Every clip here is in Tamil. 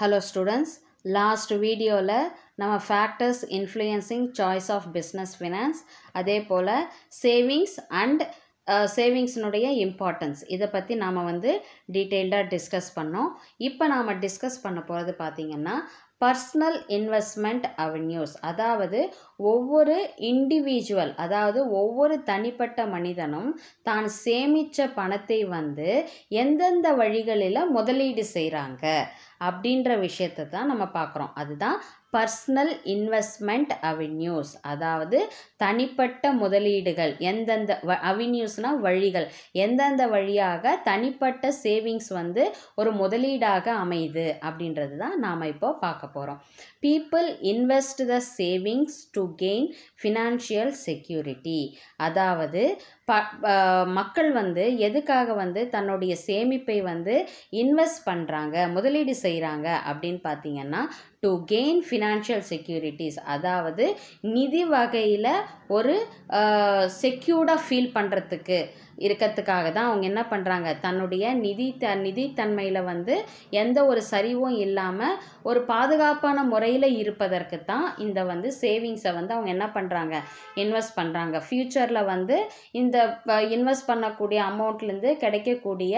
ஹலோ last லாஸ்ட் வீடியோவில் நம்ம factors influencing choice of business finance அதே போல் சேவிங்ஸ் அண்ட் சேவிங்ஸினுடைய இம்பார்ட்டன்ஸ் இதை பற்றி நாம் வந்து டீட்டெயில்டாக டிஸ்கஸ் பண்ணோம் இப்போ நாம் டிஸ்கஸ் பண்ண போகிறது பார்த்திங்கன்னா பர்சனல் இன்வெஸ்ட்மெண்ட் அவென்யூஸ் அதாவது ஒவ்வொரு இண்டிவிஜுவல் அதாவது ஒவ்வொரு தனிப்பட்ட மனிதனும் தான் சேமித்த பணத்தை வந்து எந்தெந்த வழிகளில் முதலீடு செய்கிறாங்க அப்படின்ற விஷயத்தை தான் நம்ம பார்க்குறோம் அதுதான் பர்சனல் இன்வெஸ்ட்மெண்ட் அவென்யூஸ் அதாவது தனிப்பட்ட முதலீடுகள் எந்தெந்த வ அவென்யூஸ்னால் வழிகள் எந்தெந்த வழியாக தனிப்பட்ட சேவிங்ஸ் வந்து ஒரு முதலீடாக அமையுது அப்படின்றது தான் நாம் இப்போ பார்க்க போகிறோம் people invest the savings to gain financial security அதாவது ப மக்கள் வந்து எதுக்காக வந்து தன்னுடைய சேமிப்பை வந்து இன்வெஸ்ட் பண்ணுறாங்க முதலீடு செய்கிறாங்க அப்படின்னு பார்த்தீங்கன்னா டு கெயின் ஃபினான்ஷியல் செக்யூரிட்டிஸ் அதாவது நிதி வகையில் ஒரு செக்யூர்டாக ஃபீல் பண்ணுறதுக்கு இருக்கிறதுக்காக தான் அவங்க என்ன பண்ணுறாங்க தன்னுடைய நிதி த நிதித்தன்மையில் வந்து எந்த ஒரு சரிவும் இல்லாமல் ஒரு பாதுகாப்பான முறையில் இருப்பதற்கு தான் இந்த வந்து சேவிங்ஸை வந்து அவங்க என்ன பண்ணுறாங்க இன்வெஸ்ட் பண்ணுறாங்க ஃப்யூச்சரில் வந்து இந்த இன்வெஸ்ட் பண்ணக்கூடிய அமௌண்ட்லேருந்து கிடைக்கக்கூடிய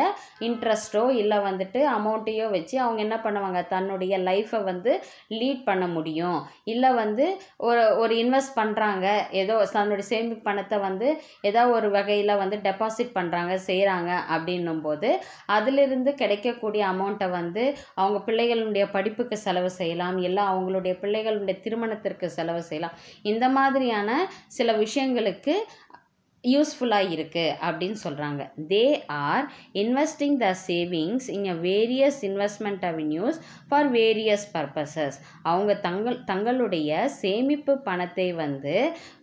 இன்ட்ரெஸ்ட்டோ இல்லை வந்துட்டு அமௌண்ட்டையோ வச்சு அவங்க என்ன பண்ணுவாங்க தன்னுடைய லைஃப்பை வந்து லீட் பண்ண முடியும் இல்லை வந்து ஒரு ஒரு இன்வெஸ்ட் பண்ணுறாங்க ஏதோ தன்னுடைய சேமிப்பு பணத்தை வந்து ஏதோ ஒரு வகையில் வந்து டெபாசிட் டெபாசிட் பண்ணுறாங்க செய்கிறாங்க அப்படின்னும் போது அதிலிருந்து கிடைக்கக்கூடிய அமௌண்ட்டை வந்து அவங்க பிள்ளைகளுடைய படிப்புக்கு செலவு செய்யலாம் இல்லை அவங்களுடைய பிள்ளைகளுடைய திருமணத்திற்கு செலவு செய்யலாம் இந்த மாதிரியான சில விஷயங்களுக்கு யூஸ்ஃபுல்லாக இருக்குது அப்படின்னு சொல்கிறாங்க they are investing the savings in a various investment avenues for various purposes அவங்க தங்கள் தங்களுடைய சேமிப்பு பணத்தை வந்து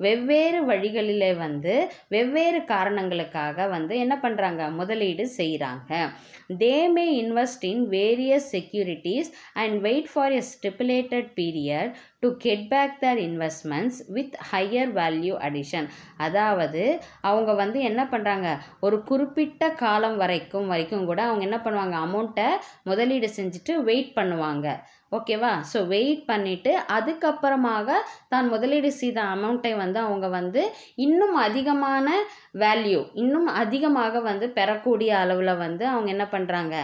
வெவ்வேறு வழிகளில் வந்து வெவ்வேறு காரணங்களுக்காக வந்து என்ன பண்ணுறாங்க முதலீடு செய்கிறாங்க they may invest in various securities and wait for a stipulated period to get back their investments with higher value addition அதாவது அவங்க வந்து என்ன பண்ணுறாங்க ஒரு குறிப்பிட்ட காலம் வரைக்கும் வரைக்கும் கூட அவங்க என்ன பண்ணுவாங்க அமௌண்ட்டை முதலீடு செஞ்சுட்டு வெயிட் பண்ணுவாங்க ஓகேவா ஸோ வெயிட் பண்ணிவிட்டு அதுக்கப்புறமாக தான் முதலீடு செய்த அமௌண்ட்டை வந்து அவங்க வந்து இன்னும் அதிகமான வேல்யூ இன்னும் அதிகமாக வந்து பெறக்கூடிய அளவில் வந்து அவங்க என்ன பண்ணுறாங்க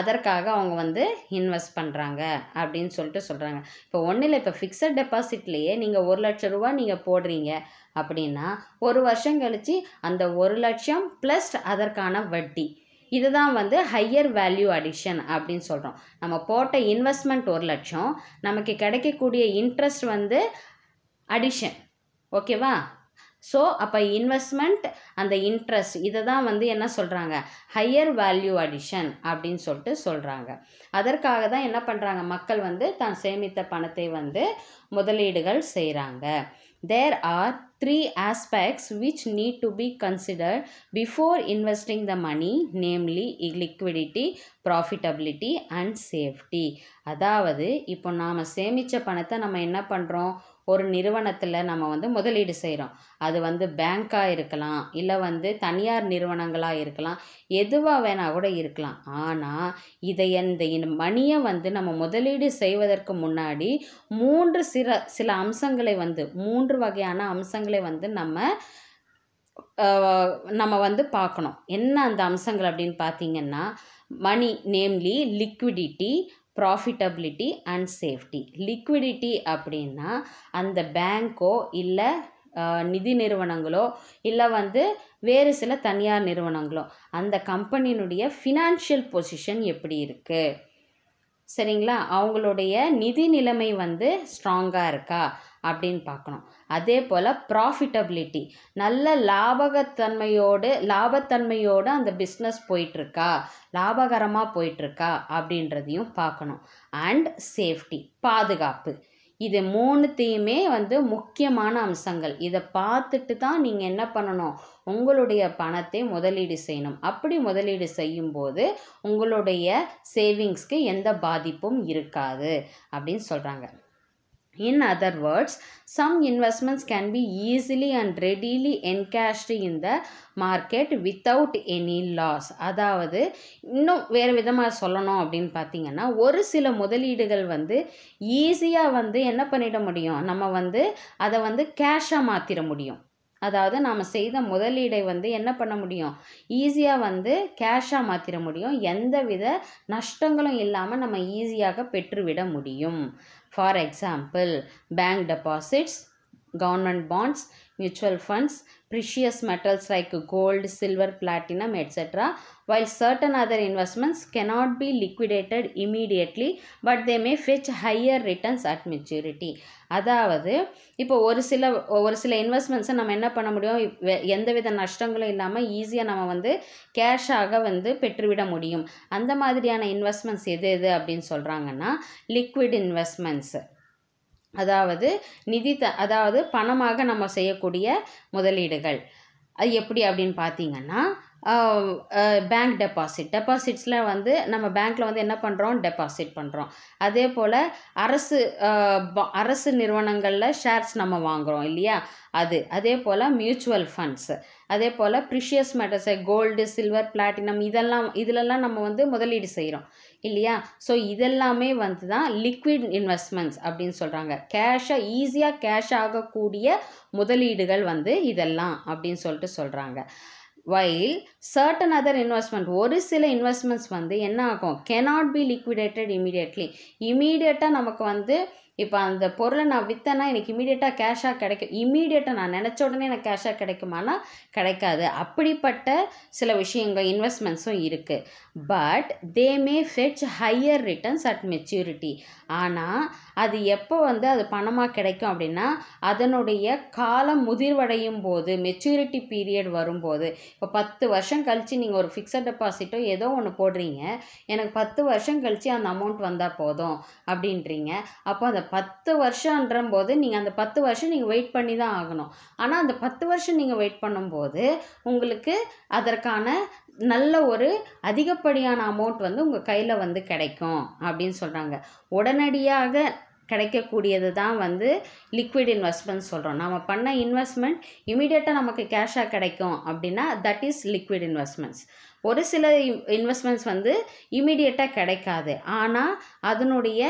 அதற்காக அவங்க வந்து இன்வெஸ்ட் பண்ணுறாங்க அப்படின்னு சொல்லிட்டு சொல்கிறாங்க இப்போ ஒன்றும் இல்லை இப்போ ஃபிக்ஸட் டெபாசிட்லேயே நீங்கள் ஒரு லட்ச ரூபா நீங்கள் போடுறீங்க அப்படின்னா ஒரு வருஷம் கழித்து அந்த ஒரு லட்சம் ப்ளஸ் அதற்கான வட்டி இதுதான் வந்து ஹையர் வேல்யூ அடிஷன் அப்படின்னு சொல்கிறோம் நம்ம போட்ட இன்வெஸ்ட்மெண்ட் ஒரு லட்சம் நமக்கு கிடைக்கக்கூடிய இன்ட்ரெஸ்ட் வந்து அடிஷன் ஓகேவா ஸோ அப்போ இன்வெஸ்ட்மெண்ட் அந்த இன்ட்ரெஸ்ட் இதை தான் வந்து என்ன சொல்கிறாங்க ஹையர் வேல்யூ அடிஷன் அப்படின்னு சொல்லிட்டு சொல்கிறாங்க அதற்காக தான் என்ன பண்ணுறாங்க மக்கள் வந்து தான் சேமித்த பணத்தை வந்து முதலீடுகள் செய்கிறாங்க there are three aspects which need to be considered before investing the money namely liquidity profitability and safety அதாவது இப்போ நாம் சேமித்த பணத்தை நம்ம என்ன பண்ணுறோம் ஒரு நிறுவனத்தில் நம்ம வந்து முதலீடு செய்கிறோம் அது வந்து பேங்க்காக இருக்கலாம் இல்லை வந்து தனியார் நிறுவனங்களாக இருக்கலாம் எதுவாக வேணால் கூட இருக்கலாம் ஆனால் இதை இந்த மணியை வந்து நம்ம முதலீடு செய்வதற்கு முன்னாடி மூன்று சில சில அம்சங்களை வந்து மூன்று வகையான அம்சங்களை வந்து நம்ம நம்ம வந்து பார்க்கணும் என்ன அந்த அம்சங்கள் அப்படின்னு பார்த்தீங்கன்னா money namely liquidity profitability and safety liquidity அப்படின்னா அந்த பேங்க்கோ இல்லை நிதி நிறுவனங்களோ இல்லை வந்து வேறு சில தனியார் நிறுவனங்களோ அந்த கம்பெனியினுடைய ஃபினான்ஷியல் பொசிஷன் எப்படி இருக்குது சரிங்களா அவங்களுடைய நிதி நிலைமை வந்து ஸ்ட்ராங்காக இருக்கா அப்படின்னு பார்க்கணும் அதே போல் ப்ராஃபிட்டபிலிட்டி நல்ல லாபகத்தன்மையோடு லாபத்தன்மையோடு அந்த பிஸ்னஸ் போயிட்டுருக்கா லாபகரமாக போயிட்டுருக்கா அப்படின்றதையும் பார்க்கணும் அண்ட் சேஃப்டி பாதுகாப்பு இது மூணுத்தையுமே வந்து முக்கியமான அம்சங்கள் இதை பார்த்துட்டு தான் நீங்கள் என்ன பண்ணணும் உங்களுடைய பணத்தை முதலீடு செய்யணும் அப்படி முதலீடு செய்யும்போது உங்களுடைய சேவிங்ஸ்க்கு எந்த பாதிப்பும் இருக்காது அப்படின்னு சொல்கிறாங்க In other words, some investments can be easily and readily encashed in the market without any loss அதாவது இன்னும் வேறு விதமாக சொல்லணும் அப்படின்னு பார்த்தீங்கன்னா ஒரு சில முதலீடுகள் வந்து ஈஸியாக வந்து என்ன பண்ணிட முடியும் நம்ம வந்து அதை வந்து கேஷாக மாற்றிட முடியும் அதாவது நாம் செய்த முதலீடை வந்து என்ன பண்ண முடியும் ஈஸியாக வந்து கேஷாக மாற்றிட முடியும் எந்த வித நஷ்டங்களும் இல்லாமல் நம்ம ஈஸியாக பெற்றுவிட முடியும் For example, bank deposits, government bonds mutual funds, precious metals like gold, silver, platinum, etc. While certain other investments cannot be liquidated immediately but they may fetch higher returns at maturity. அதாவது இப்போ ஒரு சில investments சில என்ன பண்ண முடியும் எந்த வித நஷ்டங்களும் இல்லாம் easy நம்ம வந்து cash ஆக வந்து பெற்றுவிட முடியும் அந்த மாதிரியான investments எது எது அப்படின்னு சொல்கிறாங்கன்னா லிக்விட் இன்வெஸ்ட்மெண்ட்ஸ் அதாவது நிதி த அதாவது பணமாக நம்ம செய்யக்கூடிய முதலீடுகள் அது எப்படி அப்படின்னு பார்த்தீங்கன்னா பேங்க் டெபாசிட் டெபாசிட்ஸில் வந்து நம்ம பேங்க்கில் வந்து என்ன பண்ணுறோம் டெபாசிட் பண்ணுறோம் அதே போல் அரசு அரசு நிறுவனங்களில் ஷேர்ஸ் நம்ம வாங்குகிறோம் இல்லையா அது அதே போல் மியூச்சுவல் ஃபண்ட்ஸ் அதே போல் ப்ரிஷியஸ் மெட்டல்ஸை கோல்டு சில்வர் பிளாட்டினம் இதெல்லாம் இதிலெல்லாம் நம்ம வந்து முதலீடு செய்கிறோம் இல்லையா ஸோ இதெல்லாமே வந்து தான் லிக்விட் இன்வெஸ்ட்மெண்ட்ஸ் அப்படின்னு சொல்கிறாங்க கேஷாக ஈஸியாக கேஷ் ஆகக்கூடிய முதலீடுகள் வந்து இதெல்லாம் அப்படின்னு சொல்லிட்டு சொல்கிறாங்க வைல் சர்டன் அதர் இன்வெஸ்ட்மெண்ட் ஒரு சில இன்வெஸ்ட்மெண்ட்ஸ் வந்து என்ன ஆகும் கெனாட் பி லிக்விடேட்டட் இமீடியட்லி இமீடியட்டாக நமக்கு வந்து இப்போ அந்த பொருளை நான் விற்றேன்னா எனக்கு இமீடியட்டாக கேஷாக கிடைக்கும் இமீடியட்டாக நான் நினச்ச உடனே எனக்கு கேஷாக கிடைக்குமானா கிடைக்காது அப்படிப்பட்ட சில விஷயங்கள் இன்வெஸ்ட்மெண்ட்ஸும் இருக்குது but they may fetch higher returns at maturity ஆனால் அது எப்போ வந்து அது பணமாக கிடைக்கும் அப்படின்னா அதனுடைய காலம் முதிர்வடையும் போது மெச்சூரிட்டி பீரியட் வரும்போது இப்போ பத்து வருஷம் கழித்து நீங்கள் ஒரு ஃபிக்ஸட் டெபாசிட்டோ ஏதோ ஒன்று போடுறீங்க எனக்கு பத்து வருஷம் கழித்து அந்த அமௌண்ட் வந்தால் போதும் அப்படின்றீங்க அப்போ அந்த பத்து வருஷன்ற போது நீங்கள் அந்த பத்து வருஷம் நீங்கள் வெயிட் பண்ணி தான் ஆகணும் ஆனால் அந்த பத்து வருஷம் நீங்கள் வெயிட் பண்ணும்போது உங்களுக்கு அதற்கான நல்ல ஒரு அதிகப்படியான அமௌண்ட் வந்து உங்கள் கையில் வந்து கிடைக்கும் அப்படின்னு சொல்கிறாங்க உடனடியாக கிடைக்கக்கூடியது தான் வந்து லிக்விட் இன்வெஸ்ட்மெண்ட் சொல்கிறோம் நம்ம பண்ண இன்வெஸ்ட்மெண்ட் இமீடியட்டாக நமக்கு கேஷாக கிடைக்கும் அப்படின்னா தட் இஸ் லிக்விட் இன்வெஸ்ட்மெண்ட்ஸ் ஒரு சில இன்வெஸ்ட்மெண்ட்ஸ் வந்து இமீடியட்டாக கிடைக்காது ஆனால் அதனுடைய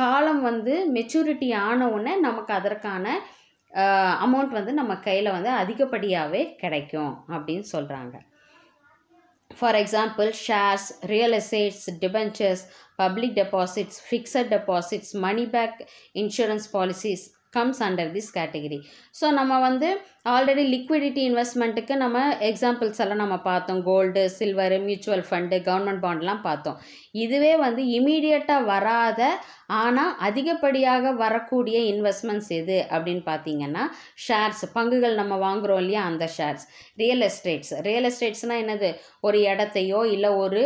காலம் வந்து மெச்சூரிட்டி ஆன உடனே நமக்கு அதற்கான அமௌண்ட் வந்து நம்ம கையில் வந்து அதிகப்படியாகவே கிடைக்கும் அப்படின்னு சொல்கிறாங்க for example shares real estates debentures public deposits fixed deposits money back insurance policies comes under this category so நம்ம வந்து ஆல்ரெடி லிக்விடிட்டி இன்வெஸ்ட்மெண்ட்டுக்கு நம்ம எக்ஸாம்பிள்ஸ் எல்லாம் நம்ம பார்த்தோம் gold silver mutual fund government பாண்ட்லாம் பார்த்தோம் இதுவே வந்து இமீடியட்டாக வராத ஆனால் அதிகப்படியாக வரக்கூடிய இன்வெஸ்ட்மெண்ட்ஸ் எது அப்படின்னு பார்த்தீங்கன்னா ஷேர்ஸ் பங்குகள் நம்ம வாங்குகிறோம் இல்லையா அந்த ஷேர்ஸ் ரியல் எஸ்டேட்ஸ் ரியல் எஸ்டேட்ஸ்னால் என்னது ஒரு இடத்தையோ இல்லை ஒரு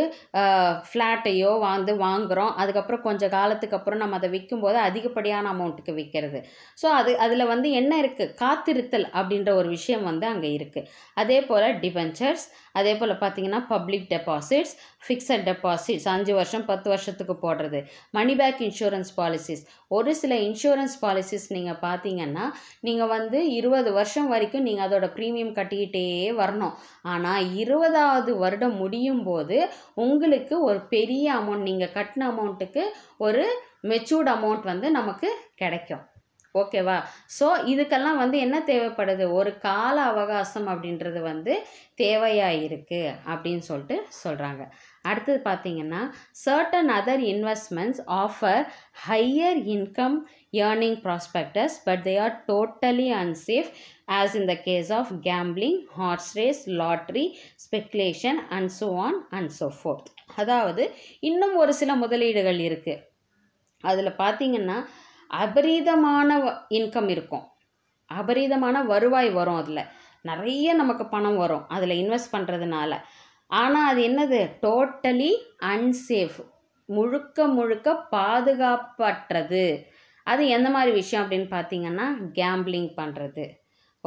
ஃப்ளாட்டையோ வந்து வாங்குகிறோம் அதுக்கப்புறம் கொஞ்சம் காலத்துக்கு அப்புறம் நம்ம அதை விற்கும்போது அதிகப்படியான அமௌண்ட்டுக்கு விற்கிறது ஸோ அது அதில் வந்து என்ன இருக்குது காத்திருத்தல் அப்படின்ற ஒரு விஷயம் வந்து அங்கே இருக்குது அதே போல் டிபென்ச்சர்ஸ் அதே போல் பார்த்தீங்கன்னா பப்ளிக் டெபாசிட்ஸ் ஃபிக்ஸட் டெபாசிட்ஸ் அஞ்சு வருஷம் பத்து வருஷத்துக்கு போடுறது மணி பேக் இன்சூரன்ஸ் பாலிசிஸ் ஒரு சில இன்சூரன்ஸ் பாலிசிஸ் நீங்கள் பார்த்தீங்கன்னா நீங்கள் வந்து இருபது வருஷம் வரைக்கும் நீங்கள் அதோட ப்ரீமியம் கட்டிக்கிட்டே வரணும் ஆனால் இருபதாவது வருடம் முடியும் போது உங்களுக்கு ஒரு பெரிய அமௌண்ட் நீங்கள் கட்டின அமௌண்ட்டுக்கு ஒரு மெச்சூர்ட் அமௌண்ட் வந்து நமக்கு கிடைக்கும் ஓகேவா ஸோ இதுக்கெல்லாம் வந்து என்ன தேவைப்படுது ஒரு கால அவகாசம் அப்படின்றது வந்து தேவையாக இருக்குது அப்படின்னு சொல்லிட்டு சொல்கிறாங்க அடுத்தது பார்த்திங்கன்னா certain other investments offer higher income earning prospectus but they are totally unsafe as in the case of gambling horse race lottery speculation and so on and so forth அதாவது இன்னும் ஒரு சில முதலீடுகள் இருக்குது அதில் பார்த்திங்கன்னா அபரீதமான இன்கம் இருக்கும் அபரீதமான வருவாய் வரும் அதில் நிறைய நமக்கு பணம் வரும் அதில் இன்வெஸ்ட் பண்ணுறதுனால ஆனால் அது என்னது டோட்டலி அன்சேஃப் முழுக்க முழுக்க பாதுகாப்பற்றது அது எந்த மாதிரி விஷயம் அப்படின்னு பார்த்தீங்கன்னா கேம்பிளிங் பண்ணுறது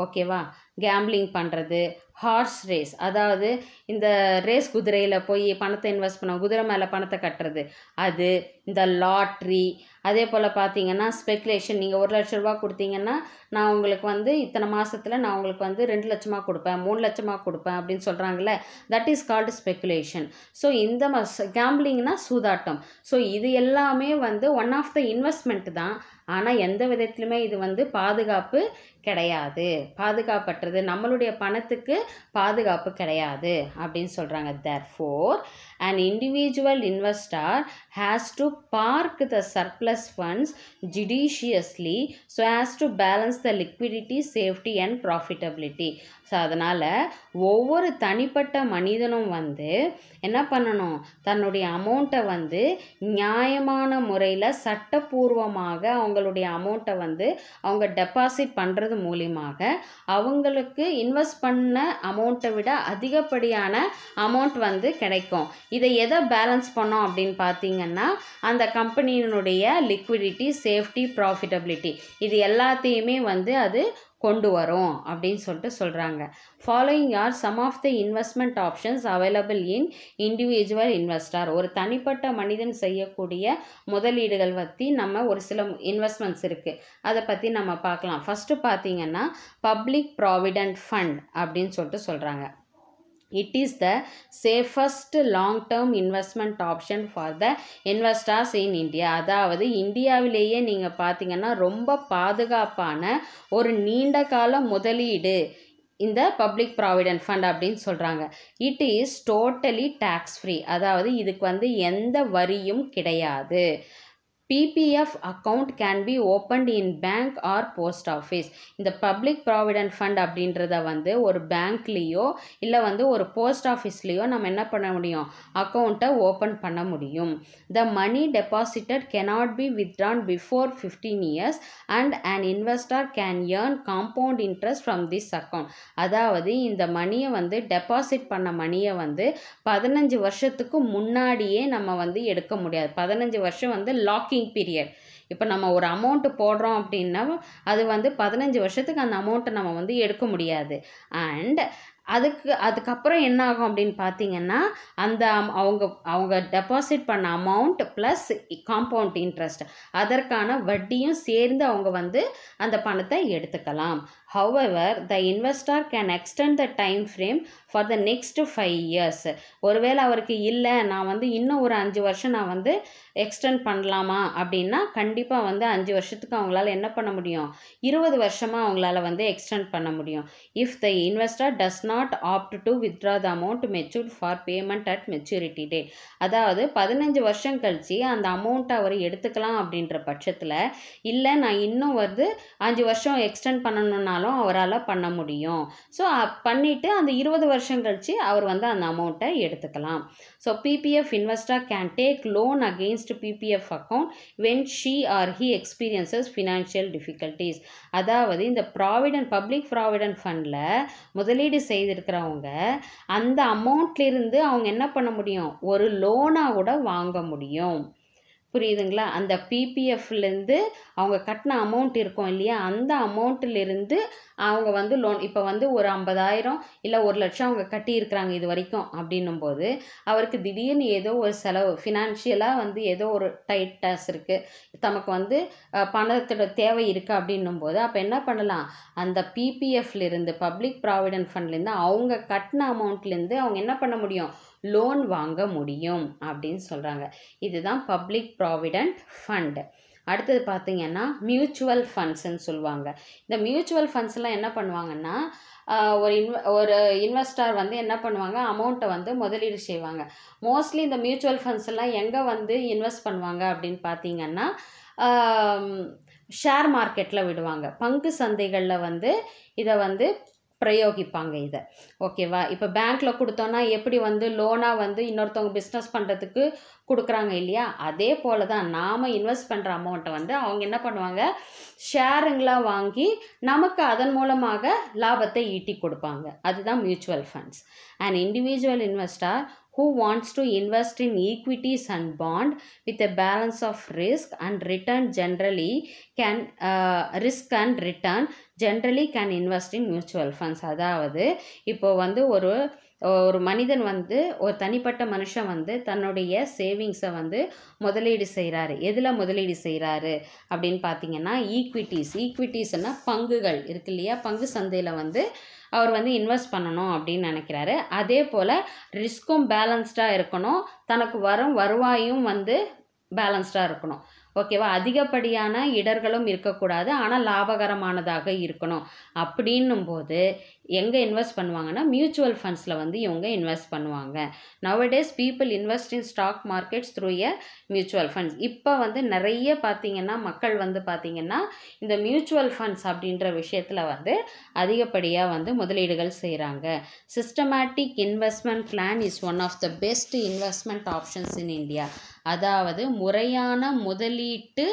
ஓகேவா கேம்பிளிங் பண்ணுறது ஹார்ஸ் ரேஸ் அதாவது இந்த ரேஸ் குதிரையில் போய் பணத்தை இன்வெஸ்ட் பண்ண குதிரை மேலே பணத்தை கட்டுறது அது இந்த லாட்ரி அதே போல் பார்த்தீங்கன்னா ஸ்பெக்குலேஷன் நீங்கள் ஒரு லட்ச ரூபா கொடுத்தீங்கன்னா நான் உங்களுக்கு வந்து இத்தனை மாதத்தில் நான் உங்களுக்கு வந்து ரெண்டு லட்சமாக கொடுப்பேன் மூணு லட்சமாக கொடுப்பேன் அப்படின்னு சொல்கிறாங்களே that is called speculation so இந்த கேம்பிளிங்னா சூதாட்டம் ஸோ இது எல்லாமே வந்து ஒன் ஆஃப் த இன்வெஸ்ட்மெண்ட் தான் ஆனால் எந்த விதத்துலையுமே இது வந்து பாதுகாப்பு கிடையாது பாதுகாப்பற்ற காட்டுறது நம்மளுடைய பணத்துக்கு பாதுகாப்பு கிடையாது அப்படின்னு சொல்கிறாங்க therefore and individual investor has to park the surplus funds judiciously so has to balance the liquidity safety and profitability so அதனால் ஒவ்வொரு தனிப்பட்ட மனிதனும் வந்து என்ன பண்ணணும் தன்னுடைய அமௌண்ட்டை வந்து நியாயமான முறையில் சட்டப்பூர்வமாக அவங்களுடைய அமௌண்ட்டை வந்து அவங்க டெபாசிட் பண்ணுறது மூலியமாக அவங்களுக்கு இன்வெஸ்ட் பண்ண அமௌண்ட்டை விட அதிகப்படியான அமௌண்ட் வந்து கிடைக்கும் இதை எதை பேலன்ஸ் பண்ணோம் அப்படின்னு பார்த்தீங்கன்னா அந்த கம்பெனியினுடைய லிக்விடிட்டி சேஃப்டி ப்ராஃபிட்டபிலிட்டி இது எல்லாத்தையுமே வந்து அது கொண்டு வரும் அப்படின்னு சொல்லிட்டு சொல்கிறாங்க following are some of the investment options available in individual investor ஒரு தனிப்பட்ட மனிதன் செய்யக்கூடிய முதலீடுகள் பற்றி நம்ம ஒரு சில இன்வெஸ்ட்மெண்ட்ஸ் இருக்குது அதை பற்றி நம்ம பார்க்கலாம் ஃபஸ்ட்டு பார்த்தீங்கன்னா பப்ளிக் ப்ராவிடென்ட் ஃபண்ட் அப்படின்னு சொல்லிட்டு சொல்கிறாங்க it is the safest long term investment option for the investors in India அதாவது இந்தியாவிலேயே நீங்கள் பார்த்தீங்கன்னா ரொம்ப பாதுகாப்பான ஒரு நீண்ட கால முதலீடு இந்த பப்ளிக் ப்ராவிடென்ட் ஃபண்ட் அப்படின்னு சொல்கிறாங்க it is totally tax free அதாவது இதுக்கு வந்து எந்த வரியும் கிடையாது PPF account can be opened in bank or post office இந்த பப்ளிக் ப்ராவிடென்ட் ஃபண்ட் அப்படின்றத வந்து ஒரு பேங்க்லேயோ இல்லை வந்து ஒரு போஸ்ட் ஆஃபீஸ்லேயோ நம்ம என்ன பண்ண முடியும் அக்கௌண்ட்டை ஓப்பன் பண்ண முடியும் the money deposited cannot be withdrawn before fifteen years and and investor can earn compound interest from this account அதாவது இந்த மணியை வந்து டெபாசிட் பண்ண மணியை வந்து பதினஞ்சு வருஷத்துக்கு முன்னாடியே நம்ம வந்து எடுக்க முடியாது பதினஞ்சு வருஷம் வந்து லாக்கி லாக்கிங் பீரியட் இப்போ நம்ம ஒரு அமௌண்ட்டு போடுறோம் அப்படின்னா அது வந்து பதினஞ்சு வருஷத்துக்கு அந்த அமௌண்ட்டை நம்ம வந்து எடுக்க முடியாது அண்ட் அதுக்கு அதுக்கப்புறம் என்ன ஆகும் அப்படின்னு பார்த்தீங்கன்னா அந்த அவங்க அவங்க டெபாசிட் பண்ண அமௌண்ட் ப்ளஸ் காம்பவுண்ட் இன்ட்ரெஸ்ட் அதற்கான வட்டியும் சேர்ந்து அவங்க வந்து அந்த பணத்தை எடுத்துக்கலாம் however the investor can extend the time frame for the next five years ஒருவேளை அவருக்கு இல்லை நான் வந்து இன்னும் ஒரு அஞ்சு வருஷம் நான் வந்து எக்ஸ்டெண்ட் பண்ணலாமா அப்படின்னா கண்டிப்பாக வந்து அஞ்சு வருஷத்துக்கு அவங்களால என்ன பண்ண முடியும் இருபது வருஷமாக அவங்களால வந்து எக்ஸ்டெண்ட் பண்ண முடியும் if the investor does not opt to withdraw the amount matured for payment at maturity day அதாவது பதினஞ்சு வருஷம் கழித்து அந்த அமௌண்ட்டை அவர் எடுத்துக்கலாம் அப்படின்ற பட்சத்தில் இல்லை நான் இன்னும் வந்து அஞ்சு வருஷம் எக்ஸ்டெண்ட் பண்ணணுன்னாலும் வேணாலும் அவரால் பண்ண முடியும் ஸோ பண்ணிவிட்டு அந்த இருபது வருஷம் கழித்து அவர் வந்து அந்த அமௌண்ட்டை எடுத்துக்கலாம் so PPF investor can take loan against PPF account when she or he experiences financial difficulties அதாவது இந்த ப்ராவிடன்ட் பப்ளிக் ப்ராவிடன்ட் ஃபண்டில் முதலீடு செய்திருக்கிறவங்க அந்த அமௌண்ட்லேருந்து அவங்க என்ன பண்ண முடியும் ஒரு லோனாக கூட வாங்க முடியும் புரியுதுங்களா அந்த பிபிஎஃப்லேருந்து அவங்க கட்டின அமௌண்ட் இருக்கும் இல்லையா அந்த அமௌண்ட்டிலிருந்து அவங்க வந்து லோன் இப்போ வந்து ஒரு ஐம்பதாயிரம் இல்லை ஒரு லட்சம் அவங்க கட்டியிருக்கிறாங்க இது வரைக்கும் அப்படின்னும் போது அவருக்கு திடீர்னு ஏதோ ஒரு செலவு ஃபினான்ஷியலாக வந்து ஏதோ ஒரு டைட்டாஸ் இருக்குது தமக்கு வந்து பணத்தோட தேவை இருக்குது அப்படின்னும் போது அப்போ என்ன பண்ணலாம் அந்த பிபிஎஃப்லேருந்து பப்ளிக் ப்ராவிடென்ட் ஃபண்ட்லேருந்து அவங்க கட்டின அமௌண்ட்லேருந்து அவங்க என்ன பண்ண முடியும் லோன் வாங்க முடியும் அப்படின்னு சொல்கிறாங்க இதுதான் பப்ளிக் ப்ராவிடென்ட் ஃபண்டு அடுத்தது பார்த்திங்கன்னா மியூச்சுவல் ஃபண்ட்ஸ்ன்னு சொல்லுவாங்க இந்த மியூச்சுவல் ஃபண்ட்ஸ்லாம் என்ன பண்ணுவாங்கன்னா ஒரு இன்வ ஒரு இன்வெஸ்டர் வந்து என்ன பண்ணுவாங்க அமௌண்ட்டை வந்து முதலீடு செய்வாங்க மோஸ்ட்லி இந்த மியூச்சுவல் ஃபண்ட்ஸ் எல்லாம் எங்கே வந்து இன்வெஸ்ட் பண்ணுவாங்க அப்படின்னு பார்த்தீங்கன்னா ஷேர் மார்க்கெட்டில் விடுவாங்க பங்கு சந்தைகளில் வந்து இதை வந்து பிரயோகிப்பாங்க இதை ஓகேவா இப்போ பேங்க்கில் கொடுத்தோன்னா எப்படி வந்து லோனாக வந்து இன்னொருத்தவங்க பிஸ்னஸ் பண்ணுறதுக்கு கொடுக்குறாங்க இல்லையா அதே போல் தான் நாம் இன்வெஸ்ட் பண்ணுற அமௌண்ட்டை வந்து அவங்க என்ன பண்ணுவாங்க ஷேருங்களாக வாங்கி நமக்கு அதன் மூலமாக லாபத்தை ஈட்டி கொடுப்பாங்க அதுதான் mutual funds and individual investor who wants to invest in equities and bond with a balance of risk and return generally can uh, risk and return generally can invest in mutual funds அதாவது இப்போ வந்து ஒரு ஒரு மனிதன் வந்து ஒரு தனிப்பட்ட மனுஷன் வந்து தன்னுடைய சேவிங்ஸை வந்து முதலீடு செய்கிறாரு எதில் முதலீடு செய்கிறாரு அப்படின்னு பார்த்தீங்கன்னா ஈக்விட்டிஸ் ஈக்விட்டிஸ்னால் பங்குகள் இருக்கு இல்லையா பங்கு சந்தையில் வந்து அவர் வந்து இன்வெஸ்ட் பண்ணணும் அப்படின்னு நினைக்கிறாரு அதே போல் ரிஸ்க்கும் பேலன்ஸ்டாக இருக்கணும் தனக்கு வரும் வருவாயும் வந்து பேலன்ஸ்டாக இருக்கணும் ஓகேவா அதிகப்படியான இடர்களும் இருக்கக்கூடாது ஆனால் லாபகரமானதாக இருக்கணும் அப்படின்னும் போது எங்கே இன்வெஸ்ட் பண்ணுவாங்கன்னா மியூச்சுவல் ஃபண்ட்ஸில் வந்து இவங்க இன்வெஸ்ட் பண்ணுவாங்க nowadays people invest in stock markets through a mutual funds இப்போ வந்து நிறைய பார்த்திங்கன்னா மக்கள் வந்து பார்த்திங்கன்னா இந்த மியூச்சுவல் ஃபண்ட்ஸ் அப்படின்ற விஷயத்தில் வந்து அதிகப்படியாக வந்து முதலீடுகள் செய்கிறாங்க systematic investment plan is one of the best investment options in India அதாவது முறையான முதலீட்டு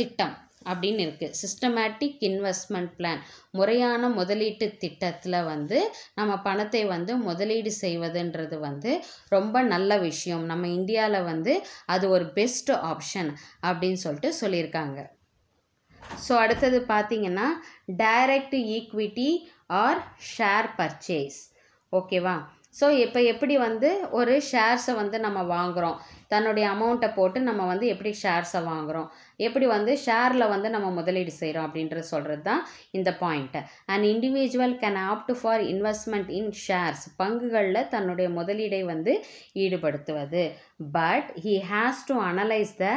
திட்டம் அப்படின்னு இருக்குது சிஸ்டமேட்டிக் இன்வெஸ்ட்மெண்ட் பிளான் முறையான முதலீட்டு திட்டத்தில் வந்து நம்ம பணத்தை வந்து முதலீடு செய்வதுன்றது வந்து ரொம்ப நல்ல விஷயம் நம்ம இந்தியாவில் வந்து அது ஒரு பெஸ்ட் ஆப்ஷன் அப்படின்னு சொல்லிட்டு சொல்லியிருக்காங்க ஸோ அடுத்தது பார்த்தீங்கன்னா direct equity or share purchase ஓகேவா ஸோ இப்போ எப்படி வந்து ஒரு ஷேர்ஸை வந்து நம்ம வாங்குகிறோம் தன்னுடைய அமௌண்ட்டை போட்டு நம்ம வந்து எப்படி ஷேர்ஸை வாங்குகிறோம் எப்படி வந்து ஷேரில் வந்து நம்ம முதலீடு செய்கிறோம் அப்படின்றது சொல்கிறது தான் இந்த point and individual can opt for investment in shares பங்குகளில் தன்னுடைய முதலீடை வந்து ஈடுபடுத்துவது but he has to analyse the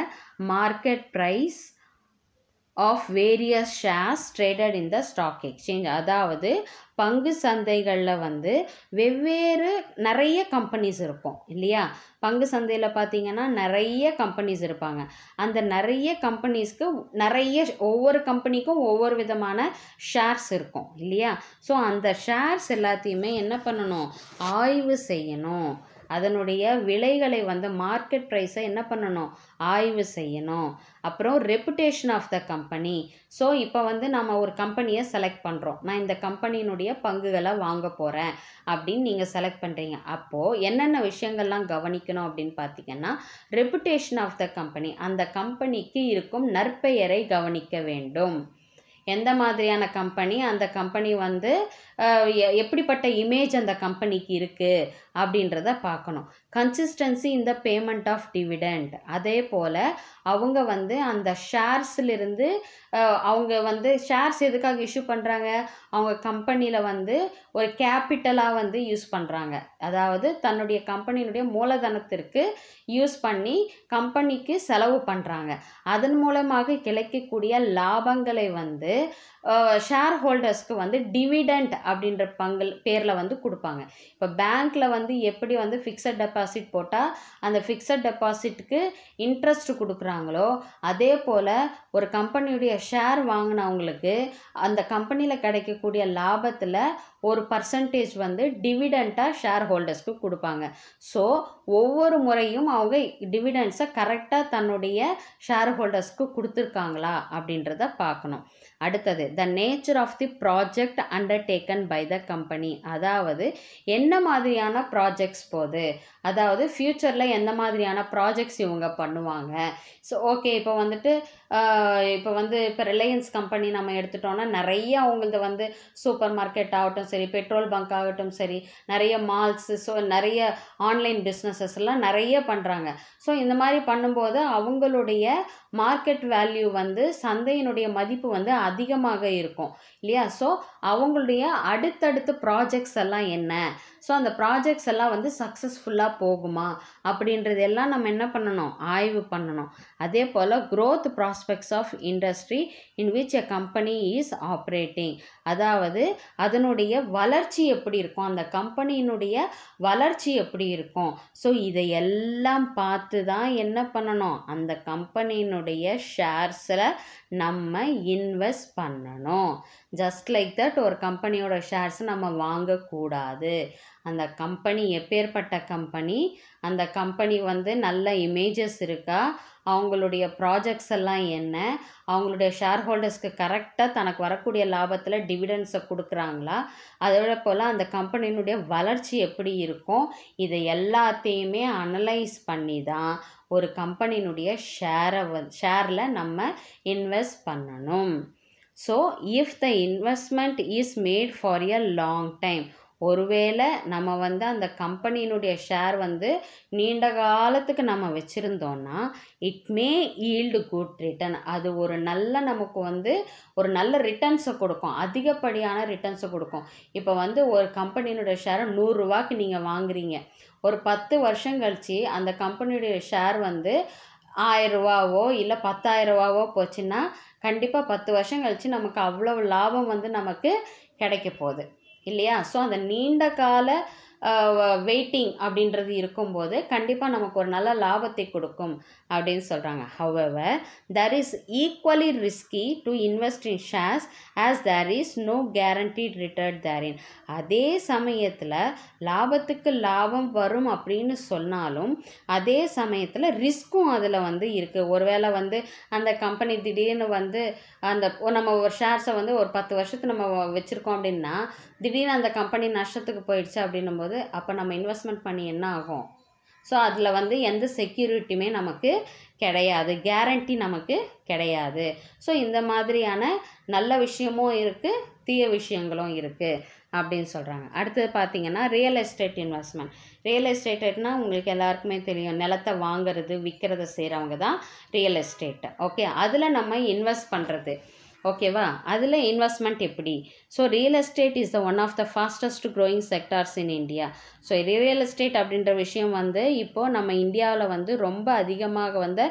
market price of various shares traded in the stock exchange அதாவது பங்கு சந்தைகளில் வந்து வெவ்வேறு நிறைய கம்பெனிஸ் இருக்கும் இல்லையா பங்கு சந்தையில் பார்த்தீங்கன்னா நிறைய கம்பெனிஸ் இருப்பாங்க அந்த நிறைய கம்பெனிஸ்க்கு நிறைய ஒவ்வொரு கம்பெனிக்கும் ஒவ்வொரு விதமான ஷேர்ஸ் இருக்கும் இல்லையா ஸோ அந்த ஷேர்ஸ் எல்லாத்தையுமே என்ன பண்ணணும் ஆய்வு செய்யணும் அதனுடைய விலைகளை வந்து மார்க்கெட் ப்ரைஸை என்ன பண்ணணும் ஆய்வு செய்யணும் அப்புறம் reputation of the company so இப்போ வந்து நம்ம ஒரு கம்பெனியை செலக்ட் பண்ணுறோம் நான் இந்த கம்பெனியினுடைய பங்குகளை வாங்க போகிறேன் அப்படின்னு நீங்கள் செலக்ட் பண்ணுறீங்க அப்போது என்னென்ன விஷயங்கள்லாம் கவனிக்கணும் அப்படின்னு பார்த்தீங்கன்னா ரெப்புடேஷன் ஆஃப் த கம்பெனி அந்த கம்பெனிக்கு இருக்கும் நற்பெயரை கவனிக்க வேண்டும் எந்த மாதிரியான கம்பெனி அந்த கம்பெனி வந்து எப்படிப்பட்ட இமேஜ் அந்த கம்பெனிக்கு இருக்குது அப்படின்றத பார்க்கணும் கன்சிஸ்டன்சி இந்த பேமெண்ட் ஆஃப் டிவிடெண்ட் அதே போல் அவங்க வந்து அந்த ஷேர்ஸ்லேருந்து அவங்க வந்து ஷேர்ஸ் எதுக்காக இஷ்யூ பண்ணுறாங்க அவங்க கம்பெனியில் வந்து ஒரு கேபிட்டலாக வந்து யூஸ் பண்ணுறாங்க அதாவது தன்னுடைய கம்பெனியினுடைய மூலதனத்திற்கு யூஸ் பண்ணி கம்பெனிக்கு செலவு பண்ணுறாங்க அதன் மூலமாக கிடைக்கக்கூடிய லாபங்களை வந்து ஷேர் ஹோல்டர்ஸ்க்கு வந்து டிவிடெண்ட் அப்படின்ற பங்கு பேரில் வந்து கொடுப்பாங்க இப்போ பேங்க்கில் வந்து எப்படி வந்து ஃபிக்ஸட் டெபாசிட் டெபாசிட் போட்டால் அந்த ஃபிக்ஸட் டெபாசிட்டுக்கு இன்ட்ரெஸ்ட் கொடுக்குறாங்களோ அதே போல் ஒரு கம்பெனியுடைய ஷேர் வாங்கினவங்களுக்கு அந்த கம்பெனியில் கிடைக்கக்கூடிய லாபத்தில் ஒரு பர்சன்டேஜ் வந்து டிவிடெண்ட்டாக ஷேர் ஹோல்டர்ஸ்க்கு கொடுப்பாங்க ஸோ ஒவ்வொரு முறையும் அவங்க டிவிடெண்ட்ஸை கரெக்டாக தன்னுடைய ஷேர் ஹோல்டர்ஸ்க்கு கொடுத்துருக்காங்களா அப்படின்றத பார்க்கணும் அடுத்தது the nature of the project undertaken by the company அதாவது என்ன மாதிரியான ப்ராஜெக்ட்ஸ் போகுது அது அதாவது ஃப்யூச்சரில் எந்த மாதிரியான ப்ராஜெக்ட்ஸ் இவங்க பண்ணுவாங்க ஸோ ஓகே இப்போ வந்துட்டு இப்போ வந்து இப்போ ரிலையன்ஸ் கம்பெனி நம்ம எடுத்துட்டோம்னா நிறைய அவங்களது வந்து சூப்பர் மார்க்கெட் ஆகட்டும் சரி பெட்ரோல் பங்க் ஆகட்டும் சரி நிறைய மால்ஸு ஸோ நிறைய ஆன்லைன் பிஸ்னஸஸ் எல்லாம் நிறைய பண்ணுறாங்க ஸோ இந்த மாதிரி பண்ணும்போது அவங்களுடைய மார்க்கெட் வேல்யூ வந்து சந்தையினுடைய மதிப்பு வந்து அதிகமாக இருக்கும் இல்லையா ஸோ அவங்களுடைய அடுத்தடுத்து ப்ராஜெக்ட்ஸ் எல்லாம் என்ன ஸோ அந்த ப்ராஜெக்ட்ஸ் எல்லாம் வந்து சக்ஸஸ்ஃபுல்லாக போகுமா அப்படின்றதெல்லாம் நம்ம என்ன பண்ணணும் ஆய்வு பண்ணணும் அதே போல் growth pro aspects of industry in which a company is operating அதாவது அதனுடைய வளர்ச்சி எப்படி இருக்கும் அந்த கம்பெனியினுடைய வளர்ச்சி எப்படி இருக்கும் ஸோ இதை எல்லாம் பார்த்து தான் என்ன பண்ணணும் அந்த கம்பெனியினுடைய ஷேர்ஸில் நம்ம இன்வெஸ்ட் பண்ணணும் ஜஸ்ட் லைக் தட் ஒரு கம்பெனியோட ஷேர்ஸ் நம்ம வாங்கக்கூடாது அந்த கம்பெனி எப்பேற்பட்ட கம்பெனி அந்த கம்பெனி வந்து நல்ல இமேஜஸ் இருக்கா அவங்களுடைய ப்ராஜெக்ட்ஸ் எல்லாம் என்ன அவங்களுடைய ஷேர் ஹோல்டர்ஸ்க்கு கரெக்டாக தனக்கு வரக்கூடிய லாபத்தில் டிவிடென்ஸை கொடுக்குறாங்களா அதோட போல் அந்த கம்பெனியினுடைய வளர்ச்சி எப்படி இருக்கும் இதை எல்லாத்தையுமே அனலைஸ் பண்ணி தான் ஒரு கம்பெனியினுடைய ஷேரை வ ஷேரில் நம்ம இன்வெஸ்ட் பண்ணணும் so if the investment is made for a long time ஒருவேளை நம்ம வந்து அந்த கம்பெனியினுடைய ஷேர் வந்து நீண்ட காலத்துக்கு நம்ம வச்சுருந்தோன்னா it may yield good return அது ஒரு நல்ல நமக்கு வந்து ஒரு நல்ல ரிட்டர்ன்ஸை கொடுக்கும் அதிகப்படியான ரிட்டர்ன்ஸை கொடுக்கும் இப்போ வந்து ஒரு கம்பெனியினுடைய ஷேரை நூறுரூவாக்கு நீங்கள் வாங்குறீங்க ஒரு பத்து வருஷம் கழித்து அந்த கம்பெனியுடைய ஷேர் வந்து ஆயிரரூவாவோ இல்லை பத்தாயிரரூவாவோ போச்சுன்னா கண்டிப்பாக பத்து வருஷம் கழித்து நமக்கு அவ்வளோ லாபம் வந்து நமக்கு கிடைக்க போகுது இல்லையா ஸோ அந்த நீண்ட கால வெயிட்டிங் அப்படின்றது இருக்கும்போது கண்டிப்பாக நமக்கு ஒரு நல்ல லாபத்தை கொடுக்கும் அப்படின்னு சொல்கிறாங்க however there is equally risky to invest in shares as there is no guaranteed return in அதே சமயத்தில் லாபத்துக்கு லாபம் வரும் அப்படின்னு சொன்னாலும் அதே சமயத்தில் ரிஸ்க்கும் அதில் வந்து இருக்குது ஒருவேளை வந்து அந்த கம்பெனி திடீர்னு வந்து அந்த நம்ம ஒரு ஷேர்ஸை வந்து ஒரு பத்து வருஷத்து நம்ம வச்சுருக்கோம் அப்படின்னா திடீர்னு அந்த கம்பெனி நஷ்டத்துக்கு போயிடுச்சு அப்படின்னும் போது அப்போ நம்ம இன்வெஸ்ட்மெண்ட் பண்ணி என்ன ஆகும் ஸோ அதில் வந்து எந்த செக்யூரிட்டியுமே நமக்கு கிடையாது கேரண்டி நமக்கு கிடையாது ஸோ இந்த மாதிரியான நல்ல விஷயமும் இருக்குது தீய விஷயங்களும் இருக்குது அப்படின்னு சொல்கிறாங்க அடுத்தது பார்த்திங்கன்னா ரியல் எஸ்டேட் இன்வெஸ்ட்மெண்ட் ரியல் எஸ்டேட்னா உங்களுக்கு எல்லாருக்குமே தெரியும் நிலத்தை வாங்கிறது விற்கிறத செய்கிறவங்க தான் ரியல் எஸ்டேட்டு ஓகே அதில் நம்ம இன்வெஸ்ட் பண்ணுறது ஓகேவா அதில் இன்வெஸ்ட்மெண்ட் எப்படி so real estate is the one of the fastest growing sectors in India so real estate அப்படின்ற விஷயம் வந்து இப்போது நம்ம இந்தியாவில் வந்து ரொம்ப அதிகமாக வந்து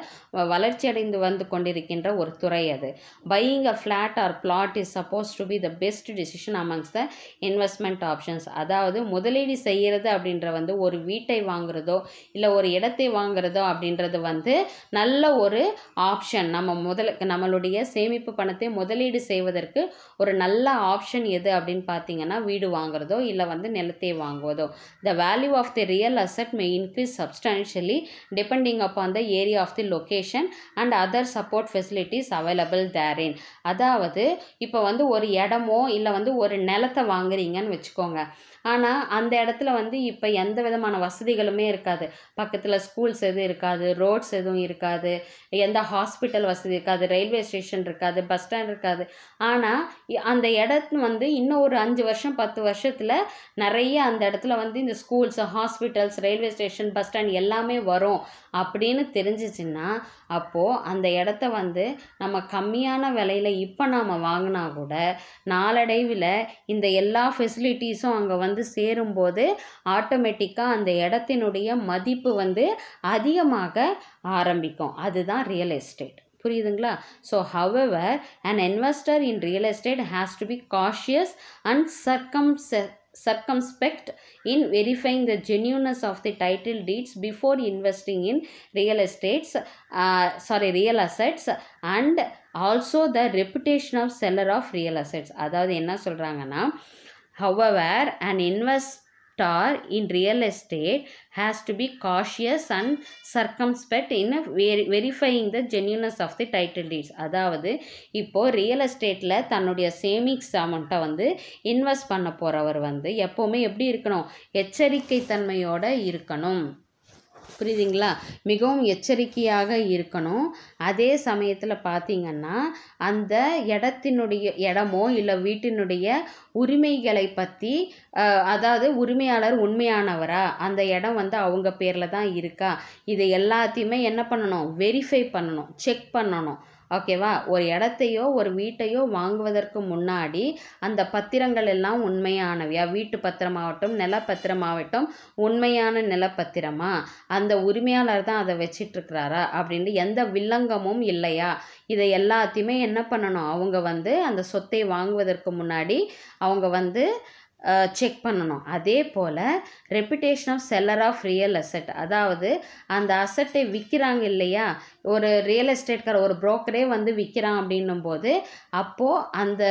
வளர்ச்சியடைந்து வந்து கொண்டிருக்கின்ற ஒரு துறை அது buying a flat or plot is supposed to be the best decision amongst the investment options அதாவது முதலீடு செய்கிறது அப்படின்ற வந்து ஒரு வீட்டை வாங்குறதோ இல்லை ஒரு இடத்தை வாங்குறதோ அப்படின்றது வந்து நல்ல ஒரு ஆப்ஷன் நம்ம முதல் நம்மளுடைய சேமிப்பு பணத்தை முதலீடு செய்வதற்கு ஒரு நல்ல ஆப்ஷன் ஆப்ஷன் எது அப்படின்னு பார்த்தீங்கன்னா வீடு வாங்குறதோ இல்லை வந்து நிலத்தை வாங்குவதோ the value of the real asset may increase substantially depending upon the area of the location and other support facilities available therein அதாவது இப்போ வந்து ஒரு இடமோ இல்லை வந்து ஒரு நிலத்தை வாங்குறீங்கன்னு வச்சுக்கோங்க ஆனால் அந்த இடத்துல வந்து இப்போ எந்த விதமான வசதிகளுமே இருக்காது பக்கத்தில் ஸ்கூல்ஸ் எதுவும் இருக்காது ரோட்ஸ் எதுவும் இருக்காது எந்த ஹாஸ்பிட்டல் வசதி இருக்காது ரயில்வே ஸ்டேஷன் இருக்காது பஸ் ஸ்டாண்ட் இருக்காது ஆனால் அந்த இடத்து வந்து இன்னும் ஒரு அஞ்சு வருஷம் பத்து வருஷத்தில் நிறைய அந்த இடத்துல வந்து இந்த schools hospitals railway station bus stand எல்லாமே வரும் அப்படின்னு தெரிஞ்சிச்சின்னா அப்போது அந்த இடத்த வந்து நம்ம கம்மியான விலையில் இப்போ நாம் வாங்கினா கூட நாளடைவில் இந்த எல்லா ஃபெசிலிட்டிஸும் அங்கே வந்து சேரும்போது ஆட்டோமேட்டிக்காக அந்த இடத்தினுடைய மதிப்பு வந்து அதிகமாக ஆரம்பிக்கும் அதுதான் ரியல் எஸ்டேட் புரியுதுங்களா so however an investor in real estate has to be cautious and circum circumspect in verifying the genuineness of the title deeds before investing in real estates uh, sorry real assets and also the reputation of seller of real assets அதாவது என்ன சொல்கிறாங்கன்னா however an invest star in real estate has to be cautious and circumspect in ver verifying the genuineness of the title deeds அதாவது இப்போது ரியல் எஸ்டேட்டில் தன்னுடைய சேமிங்ஸ் அமௌண்ட்டை வந்து இன்வெஸ்ட் பண்ண போகிறவர் வந்து எப்போவுமே எப்படி இருக்கணும் எச்சரிக்கை தன்மையோடு இருக்கணும் புரியுதுங்களா மிகவும் எச்சரிக்கையாக இருக்கணும் அதே சமயத்தில் பார்த்திங்கன்னா அந்த இடத்தினுடைய இடமோ இல்லை வீட்டினுடைய உரிமைகளை பற்றி அதாவது உரிமையாளர் உண்மையானவரா அந்த இடம் வந்து அவங்க பேரில் தான் இருக்கா இது எல்லாத்தையுமே என்ன பண்ணணும் வெரிஃபை பண்ணணும் செக் பண்ணணும் ஓகேவா ஒரு இடத்தையோ ஒரு வீட்டையோ வாங்குவதற்கு முன்னாடி அந்த பத்திரங்கள் எல்லாம் உண்மையானவையா வீட்டு பத்திரமாகட்டும் நிலப்பத்திரமாகட்டும் உண்மையான நிலப்பத்திரமா அந்த உரிமையாளர் தான் அதை வச்சிட்ருக்கிறாரா அப்படின்ட்டு எந்த வில்லங்கமும் இல்லையா இதை எல்லாத்தையுமே என்ன பண்ணணும் அவங்க வந்து அந்த சொத்தை வாங்குவதற்கு முன்னாடி அவங்க வந்து செக் பண்ணணும் அதே போல் reputation of seller of real asset அதாவது அந்த அசட்டை விற்கிறாங்க இல்லையா ஒரு ரியல் எஸ்டேட்கார ஒரு புரோக்கரே வந்து விற்கிறான் அப்படின்னும் போது அப்போது அந்த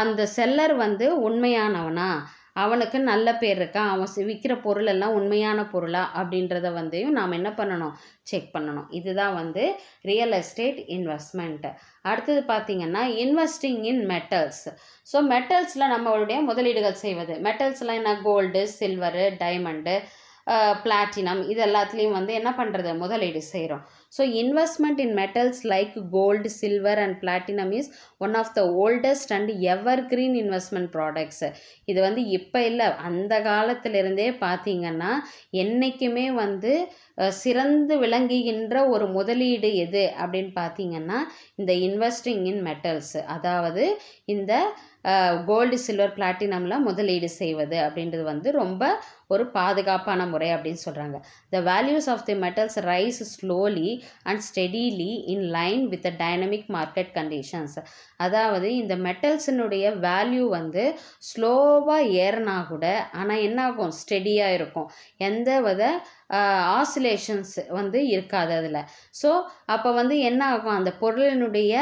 அந்த செல்லர் வந்து உண்மையானவனா அவனுக்கு நல்ல பேர் இருக்கா அவன் விற்கிற பொருள் எல்லாம் உண்மையான பொருளா அப்படின்றத வந்தையும் நாம் என்ன பண்ணணும் செக் பண்ணணும் இதுதான் வந்து ரியல் எஸ்டேட் இன்வெஸ்ட்மெண்ட் அடுத்தது பார்த்திங்கன்னா இன்வெஸ்டிங் இன் மெட்டல்ஸ் ஸோ மெட்டல்ஸில் நம்மளுடைய முதலீடுகள் செய்வது மெட்டல்ஸ்லாம் என்ன கோல்டு சில்வரு டைமண்டு பிளாட்டினம் இது எல்லாத்துலேயும் வந்து என்ன பண்ணுறது முதலீடு செய்கிறோம் so investment in metals like gold silver and platinum is one of the oldest and evergreen investment products இது வந்து இப்போ இல்லை அந்த காலத்திலிருந்தே பார்த்தீங்கன்னா என்றைக்குமே வந்து சிறந்து விளங்குகின்ற ஒரு முதலீடு எது அப்படின்னு பார்த்தீங்கன்னா இந்த இன்வெஸ்டிங் இன் மெட்டல்ஸ் அதாவது இந்த கோல்டு சில்வர் பிளாட்டினமில் முதலீடு செய்வது அப்படின்றது வந்து ரொம்ப ஒரு பாதுகாப்பான முறை அப்படின்னு சொல்கிறாங்க the values of the metals rise slowly and steadily in line with the dynamic market conditions அதாவது இந்த மெட்டல்ஸினுடைய வேல்யூ வந்து ஸ்லோவாக ஏறினா கூட ஆனால் என்ன ஆகும் ஸ்டெடியாக இருக்கும் எந்த வித ஆசிலேஷன்ஸ் வந்து இருக்காது அதில் ஸோ அப்போ வந்து என்ன ஆகும் அந்த பொருளினுடைய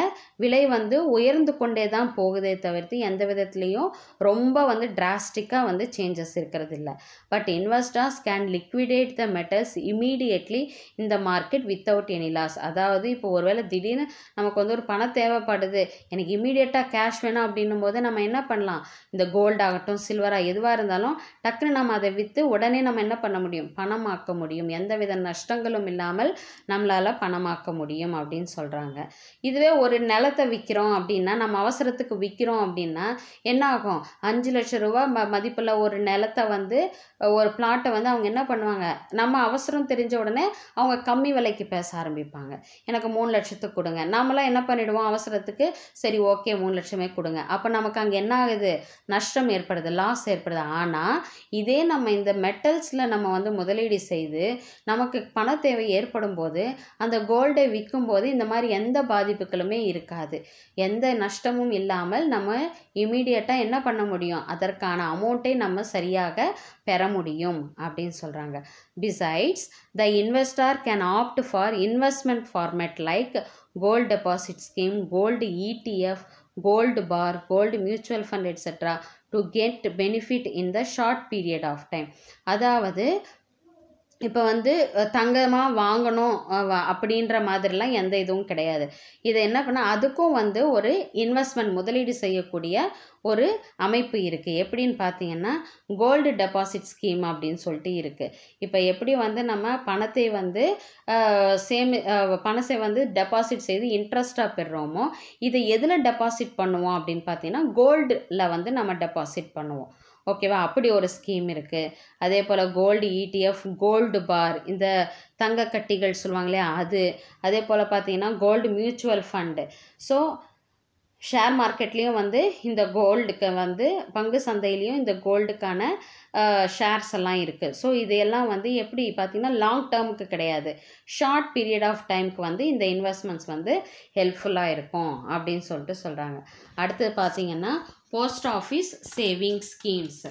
விலை வந்து உயர்ந்து கொண்டே தான் போகுதே தவிர்த்து எந்த விதத்துலேயும் ரொம்ப வந்து டிராஸ்டிக்காக வந்து சேஞ்சஸ் இருக்கிறது இல்லை but investors can liquidate the metals immediately இந்த மார்க்கெட் வித்தவுட் எனி லாஸ் அதாவது இப்போ ஒருவேளை திடீர்னு நமக்கு வந்து ஒரு பணம் தேவைப்படுது எனக்கு இமீடியட்டாக கேஷ் வேணும் அப்படின்னும் போது நம்ம என்ன பண்ணலாம் இந்த கோல்டாகட்டும் சில்வராக எதுவாக இருந்தாலும் டக்குன்னு நம்ம அதை விற்று உடனே நம்ம என்ன பண்ண முடியும் பணமாக்க முடியும் எந்தவித நஷ்டங்களும் இல்லாமல் நம்மளால் பணமாக்க முடியும் அப்படின்னு சொல்கிறாங்க இதுவே ஒரு நிலத்தை விற்கிறோம் அப்படின்னா நம்ம அவசரத்துக்கு விற்கிறோம் அப்படின்னா என்ன ஆகும் அஞ்சு லட்ச ரூபா ம மதிப்பில் ஒரு நிலத்தை வந்து ஒரு பிளாட்டை வந்து அவங்க என்ன பண்ணுவாங்க நம்ம அவசரம் தெரிஞ்ச உடனே அவங்க கம்மி விலைக்கு பேச ஆரம்பிப்பாங்க எனக்கு மூணு லட்சத்துக்கு கொடுங்க நம்மளாம் என்ன பண்ணிவிடுவோம் அவசரத்துக்கு சரி ஓகே மூணு லட்சமே கொடுங்க அப்போ நமக்கு அங்கே என்ன ஆகுது நஷ்டம் ஏற்படுது லாஸ் ஏற்படுது ஆனால் இதே நம்ம இந்த மெட்டல்ஸில் நம்ம வந்து முதலீடு செய்து செய்து நமக்கு பண தேவை ஏற்படும் போது அந்த கோல்டை விற்கும் போது இந்த மாதிரி எந்த பாதிப்புகளுமே இருக்காது எந்த நஷ்டமும் இல்லாமல் நம்ம இமீடியட்டாக என்ன பண்ண முடியும் அதற்கான அமௌண்ட்டை நம்ம சரியாக பெற முடியும் அப்படின்னு சொல்கிறாங்க besides the investor can opt for investment format like gold deposit scheme gold ETF gold bar gold mutual fund etcetera to get benefit in the short period of time அதாவது இப்போ வந்து தங்கமாக வாங்கணும் அப்படின்ற மாதிரிலாம் எந்த இதுவும் கிடையாது இதை என்ன பண்ண அதுக்கும் வந்து ஒரு இன்வெஸ்ட்மெண்ட் முதலீடு செய்யக்கூடிய ஒரு அமைப்பு இருக்குது எப்படின்னு பார்த்தீங்கன்னா கோல்டு டெபாசிட் ஸ்கீம் அப்படின்னு சொல்லிட்டு இருக்குது இப்போ எப்படி வந்து நம்ம பணத்தை வந்து சேமி பணத்தை வந்து டெபாசிட் செய்து இன்ட்ரெஸ்ட்டாக பெறுறோமோ இதை எதில் டெபாசிட் பண்ணுவோம் அப்படின்னு பார்த்தீங்கன்னா கோல்டில் வந்து நம்ம டெபாசிட் பண்ணுவோம் ஓகேவா அப்படி ஒரு ஸ்கீம் இருக்குது அதே போல் கோல்டு இடிஎஃப் கோல்டு பார் இந்த தங்க கட்டிகள் சொல்லுவாங்களே அது அதே போல் பார்த்தீங்கன்னா gold mutual fund so share மார்க்கெட்லேயும் வந்து இந்த கோல்டுக்கு வந்து பங்கு சந்தையிலையும் இந்த கோல்டுக்கான ஷேர்ஸ் எல்லாம் இருக்குது ஸோ இதையெல்லாம் வந்து எப்படி பார்த்திங்கன்னா லாங் டேர்முக்கு கிடையாது ஷார்ட் பீரியட் ஆஃப் டைமுக்கு வந்து இந்த இன்வெஸ்ட்மெண்ட்ஸ் வந்து ஹெல்ப்ஃபுல்லாக இருக்கும் அப்படின்னு சொல்லிட்டு சொல்கிறாங்க அடுத்து பார்த்திங்கன்னா போஸ்ட் ஆஃபீஸ் சேவிங் ஸ்கீம்ஸ்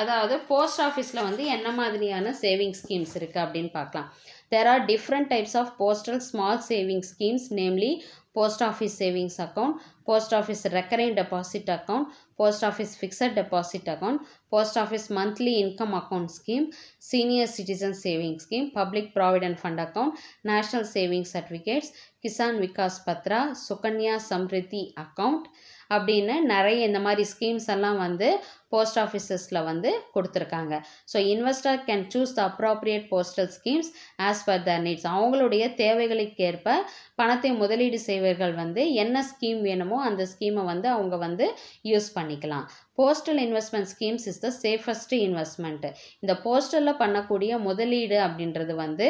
அதாவது போஸ்ட் ஆஃபீஸில் வந்து என்ன மாதிரியான சேவிங் ஸ்கீம்ஸ் இருக்குது அப்படின்னு பார்க்கலாம் there are different types of postal small saving schemes namely post office savings account post office recurring deposit account post office fixed deposit account post office monthly income account scheme senior citizen saving scheme public provident fund account national saving certificates Kisan Vikas Patra Sukanya Samriddhi account அப்படின்னு நிறைய இந்த மாதிரி ஸ்கீம்ஸ் எல்லாம் வந்து போஸ்ட் ஆஃபீஸஸில் வந்து கொடுத்துருக்காங்க so investor can choose the appropriate postal schemes as per the needs அவங்களுடைய தேவைகளுக்கேற்ப பணத்தை முதலீடு செய்வர்கள் வந்து என்ன ஸ்கீம் வேணுமோ அந்த ஸ்கீமை வந்து அவங்க வந்து யூஸ் பண்ணிக்கலாம் postal investment schemes is the safest investment இந்த போஸ்டலில் பண்ணக்கூடிய முதலீடு அப்படின்றது வந்து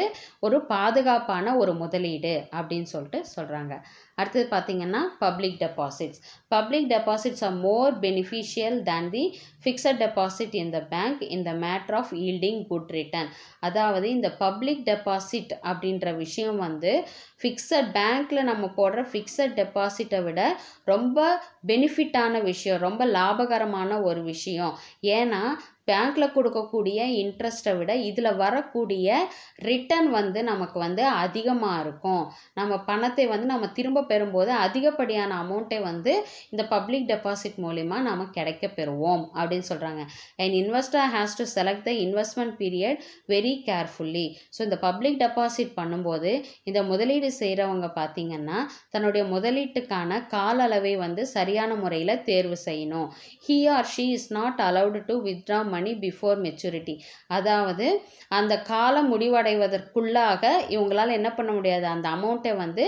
ஒரு பாதுகாப்பான ஒரு முதலீடு அப்படின்னு சொல்லிட்டு சொல்கிறாங்க அடுத்தது பார்த்திங்கன்னா public deposits public deposits are more beneficial than the fixed deposit in the bank இந்த matter of yielding good return அதாவது இந்த பப்ளிக் டெபாசிட் அப்படின்ற விஷயம் வந்து ஃபிக்ஸட் பேங்க்கில் நம்ம போடுற ஃபிக்ஸட் டெபாசிட்டை விட ரொம்ப பெனிஃபிட்டான விஷயம் ரொம்ப லாபகரமான ஒரு விஷயம் ஏன்னா பேங்க்கில் கொடுக்கக்கூடிய இன்ட்ரெஸ்ட்டை விட இதில் வரக்கூடிய ரிட்டர்ன் வந்து நமக்கு வந்து அதிகமாக இருக்கும் நம்ம பணத்தை வந்து நம்ம திரும்ப பெறும்போது அதிகப்படியான அமௌண்ட்டை வந்து இந்த பப்ளிக் டெபாசிட் மூலிமா நம்ம கிடைக்க பெறுவோம் அப்படின்னு சொல்கிறாங்க and investor has to select the investment period very carefully so இந்த பப்ளிக் டெபாசிட் பண்ணும்போது இந்த முதலீடு செய்கிறவங்க பார்த்திங்கன்னா தன்னுடைய முதலீட்டுக்கான கால அளவை வந்து சரியான முறையில் தேர்வு செய்யணும் he or she is not allowed to withdraw money before maturity அதாவது அந்த காலம் முடிவடைவதற்குள்ளாக இவங்களால் என்ன பண்ண முடியாது அந்த அமௌண்ட்டை வந்து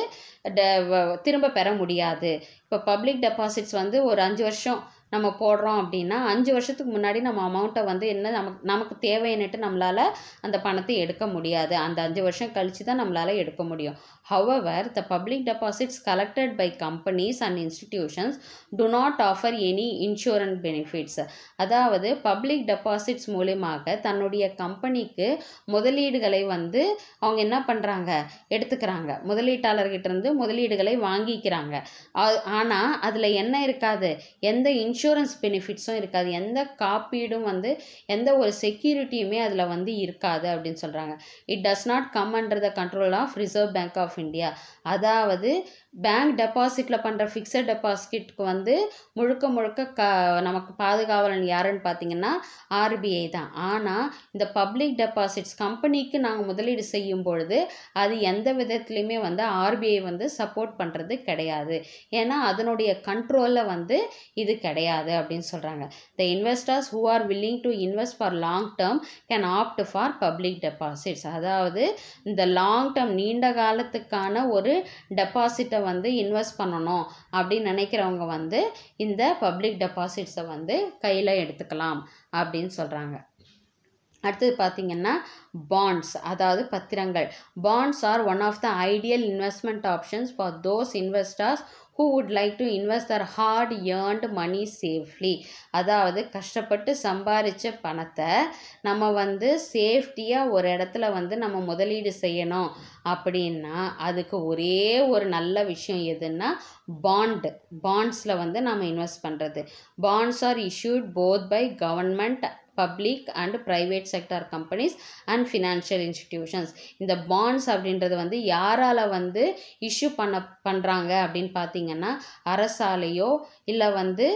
திரும்ப பெற முடியாது இப்போ பப்ளிக் டெபாசிட்ஸ் வந்து ஒரு அஞ்சு வருஷம் நம்ம போடுறோம் அப்படின்னா அஞ்சு வருஷத்துக்கு முன்னாடி நம்ம அமௌண்ட்டை வந்து என்ன நமக்கு நமக்கு தேவைன்னுட்டு நம்மளால் அந்த பணத்தை எடுக்க முடியாது அந்த அஞ்சு வருஷம் கழித்து தான் நம்மளால் எடுக்க முடியும் however the public deposits collected by companies and institutions do not offer any insurance benefits அதாவது பப்ளிக் டெபாசிட்ஸ் மூலியமாக தன்னுடைய கம்பெனிக்கு முதலீடுகளை வந்து அவங்க என்ன பண்ணுறாங்க எடுத்துக்கிறாங்க முதலீட்டாளர்கிட்ட இருந்து முதலீடுகளை வாங்கிக்கிறாங்க ஆனால் அதில் என்ன இருக்காது எந்த இன்சூ இன்சூரன்ஸ் பெனிஃபிட்ஸும் இருக்காது எந்த காப்பீடும் வந்து எந்த ஒரு செக்யூரிட்டியுமே அதில் வந்து இருக்காது அப்படின்னு சொல்கிறாங்க it does not under the control of Reserve Bank of India அதாவது பேங்க் டெபாசிட்டில் பண்ணுற ஃபிக்ஸட் டெபாசிட்க்கு வந்து முழுக்க முழுக்க க நமக்கு பாதுகாவலன் யாருன்னு பார்த்தீங்கன்னா ஆர்பிஐ தான் ஆனால் இந்த பப்ளிக் டெபாசிட்ஸ் கம்பெனிக்கு நாங்கள் முதலீடு செய்யும் பொழுது அது எந்த விதத்துலையுமே வந்து ஆர்பிஐ வந்து சப்போர்ட் பண்ணுறது கிடையாது ஏன்னா அதனுடைய கண்ட்ரோலில் வந்து இது கிடையாது அப்படின்னு சொல்கிறாங்க the investors who are willing to invest for long term can opt for public deposits அதாவது இந்த லாங் டேர்ம் நீண்ட காலத்துக்கான ஒரு டெபாசிட்டை வந்து இன்வெஸ்ட் பண்ணணும் அப்படின்னு நினைக்கிறவங்க வந்து இந்த பப்ளிக் டெபாசிட்ஸை வந்து கையில் எடுத்துக்கலாம் அப்படின்னு சொல்கிறாங்க அடுத்தது பார்த்திங்கன்னா பாண்ட்ஸ் அதாவது பத்திரங்கள் bonds are one of the ideal investment options for those investors who would like to invest their hard earned money safely அதாவது கஷ்டப்பட்டு சம்பாரித்த பணத்தை நம்ம வந்து சேஃப்டியாக ஒரு இடத்துல வந்து நம்ம முதலீடு செய்யணும் அப்படின்னா அதுக்கு ஒரே ஒரு நல்ல விஷயம் எதுன்னா பாண்டு பாண்ட்ஸில் வந்து நம்ம இன்வெஸ்ட் பண்ணுறது bonds are issued both by government public and private sector companies and financial institutions இந்த பாண்ட்ஸ் அப்படின்றது வந்து யாரால் வந்து இஷ்யூ பண்ண பண்ணுறாங்க அப்படின்னு பார்த்தீங்கன்னா அரசாலேயோ இல்லை வந்து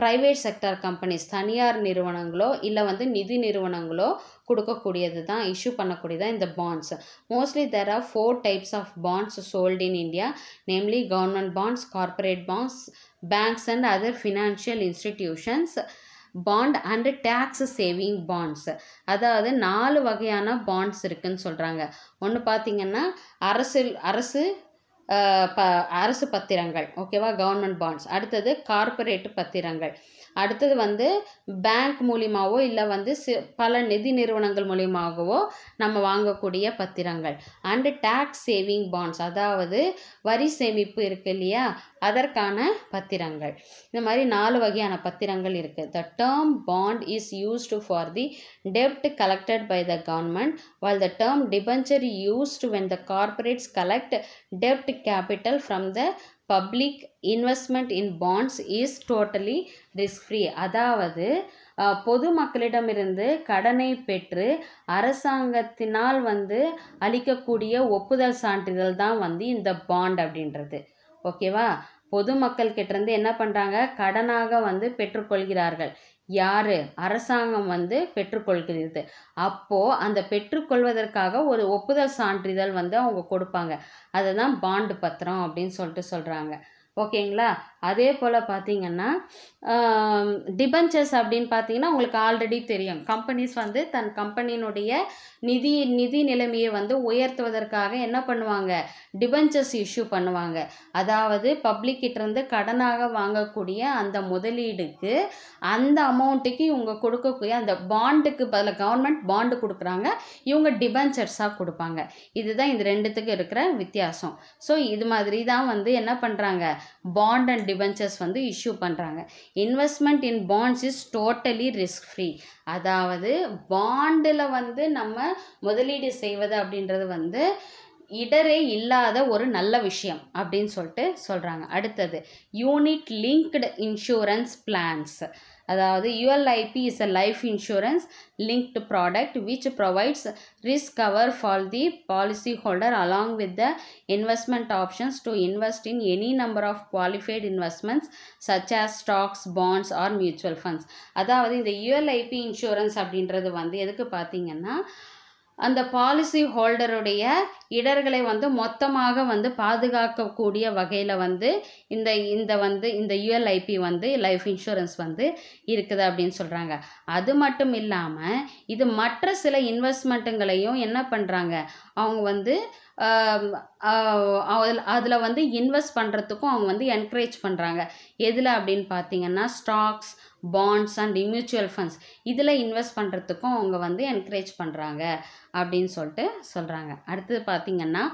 ப்ரைவேட் செக்டார் கம்பெனிஸ் தனியார் நிறுவனங்களோ இல்லை வந்து நிதி நிறுவனங்களோ கொடுக்கக்கூடியது தான் இஷ்யூ பண்ணக்கூடியது தான் இந்த bonds mostly there are four types of bonds sold in India namely government bonds corporate bonds banks and other financial institutions bond and tax saving bonds அதாவது நாலு வகையான பாண்ட்ஸ் இருக்குதுன்னு சொல்கிறாங்க ஒன்று பார்த்திங்கன்னா அரசு அரசு ப அரசு பத்திரங்கள் ஓகேவா கவர்மெண்ட் பாண்ட்ஸ் அடுத்தது கார்பரேட்டு பத்திரங்கள் அடுத்தது வந்து பேங்க் மூலியமாகவோ இல்லை வந்து சி பல நிதி நிறுவனங்கள் மூலியமாகவோ நம்ம வாங்கக்கூடிய பத்திரங்கள் அண்டு டேக்ஸ் சேவிங் பாண்ட்ஸ் அதாவது வரி சேமிப்பு இருக்கு இல்லையா அதற்கான பத்திரங்கள் இந்த மாதிரி நாலு வகையான பத்திரங்கள் இருக்குது the term bond is used for the டெப்ட் collected by the government while the term debenture used when the corporates collect டெப்ட் capital from the public investment in bonds is totally risk free அதாவது பொது மக்களிடமிருந்து கடனை பெற்று அரசாங்கத்தினால் வந்து அளிக்கக்கூடிய ஒப்புதல் சான்றிதழ் தான் வந்து இந்த பாண்ட் அப்படின்றது ஓகேவா பொது மக்கள் கிட்டேருந்து என்ன பண்ணுறாங்க கடனாக வந்து பெற்றுக்கொள்கிறார்கள் யார் அரசாங்கம் வந்து பெற்றுக்கொள்கிறது அப்போது அந்த பெற்றுக்கொள்வதற்காக ஒரு ஒப்புதல் சான்றிதழ் வந்து அவங்க கொடுப்பாங்க அதை தான் பாண்டு பத்திரம் அப்படின்னு சொல்லிட்டு சொல்கிறாங்க ஓகேங்களா அதே போல் பார்த்தீங்கன்னா டிபென்ச்சர்ஸ் அப்படின்னு பார்த்தீங்கன்னா உங்களுக்கு ஆல்ரெடி தெரியும் கம்பெனிஸ் வந்து தன் கம்பெனியினுடைய நிதி நிதி நிலைமையை வந்து உயர்த்துவதற்காக என்ன பண்ணுவாங்க டிபென்ச்சர்ஸ் இஷ்யூ பண்ணுவாங்க அதாவது பப்ளிக்கிட்டேருந்து கடனாக வாங்கக்கூடிய அந்த முதலீடுக்கு அந்த அமௌண்ட்டுக்கு இவங்க கொடுக்கக்கூடிய அந்த பாண்டுக்கு பதில் கவர்மெண்ட் பாண்டு கொடுக்குறாங்க இவங்க டிபென்ச்சர்ஸாக கொடுப்பாங்க இதுதான் இது ரெண்டுத்துக்கு இருக்கிற வித்தியாசம் ஸோ இது மாதிரி தான் வந்து என்ன பண்ணுறாங்க பாண்ட் அண்ட் டிபென்ச்சர்ஸ் வந்து இஷ்யூ பண்ணுறாங்க investment in bonds is totally risk free அதாவது பாண்டில் வந்து நம்ம முதலீடு செய்வது அப்படின்றது வந்து இடரே இல்லாத ஒரு நல்ல விஷயம் அப்படின்னு சொல்லிட்டு சொல்கிறாங்க அடுத்தது யூனிட் லிங்க்டு இன்சூரன்ஸ் பிளான்ஸ் அதாவது ULIP is a life insurance linked product which provides risk cover for the policy holder along with the investment options to invest in any number of qualified investments such as stocks bonds or mutual funds அதாவது இந்த யுஎல்ஐபி இன்சூரன்ஸ் அப்படின்றது வந்து எதுக்கு பார்த்தீங்கன்னா அந்த பாலிசி ஹோல்டருடைய இடர்களை வந்து மொத்தமாக வந்து பாதுகாக்கக்கூடிய வகையில் வந்து இந்த இந்த வந்து இந்த யுஎல்ஐபி வந்து லைஃப் இன்சூரன்ஸ் வந்து இருக்குது அப்படின்னு சொல்கிறாங்க அது மட்டும் இல்லாமல் இது மற்ற சில இன்வெஸ்ட்மெண்ட்டுங்களையும் என்ன பண்ணுறாங்க அவங்க வந்து அதில் அதில் வந்து இன்வெஸ்ட் பண்ணுறதுக்கும் அவங்க வந்து என்கரேஜ் பண்ணுறாங்க எதில் அப்படின்னு பார்த்தீங்கன்னா stocks bonds and mutual funds இதில் இன்வெஸ்ட் பண்ணுறதுக்கும் அவங்க வந்து என்கரேஜ் பண்ணுறாங்க அப்படின்னு சொல்லிட்டு சொல்கிறாங்க அடுத்தது பார்த்திங்கன்னா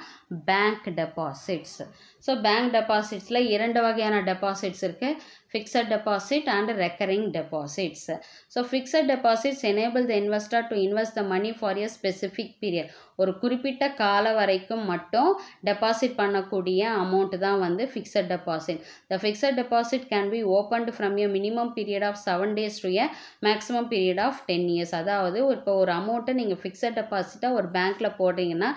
பேங்க் டெபாசிட்ஸ் ஸோ பேங்க் டெபாசிட்ஸில் இரண்டு வகையான டெபாசிட்ஸ் இருக்குது fixed deposit and recurring deposits so fixed deposits enable the investor to invest the money for a specific period ஒரு குறிப்பிட்ட கால வரைக்கும் மட்டும் டெபாசிட் பண்ணக்கூடிய அமௌண்ட் தான் வந்து fixed deposit the fixed deposit can be opened from a minimum period of seven days to a maximum period of ten years அதாவது இப்போ ஒரு அமௌண்ட்டை நீங்கள் ஃபிக்ஸட் டெபாசிட்டாக ஒரு பேங்க்கில் போட்டிங்கன்னா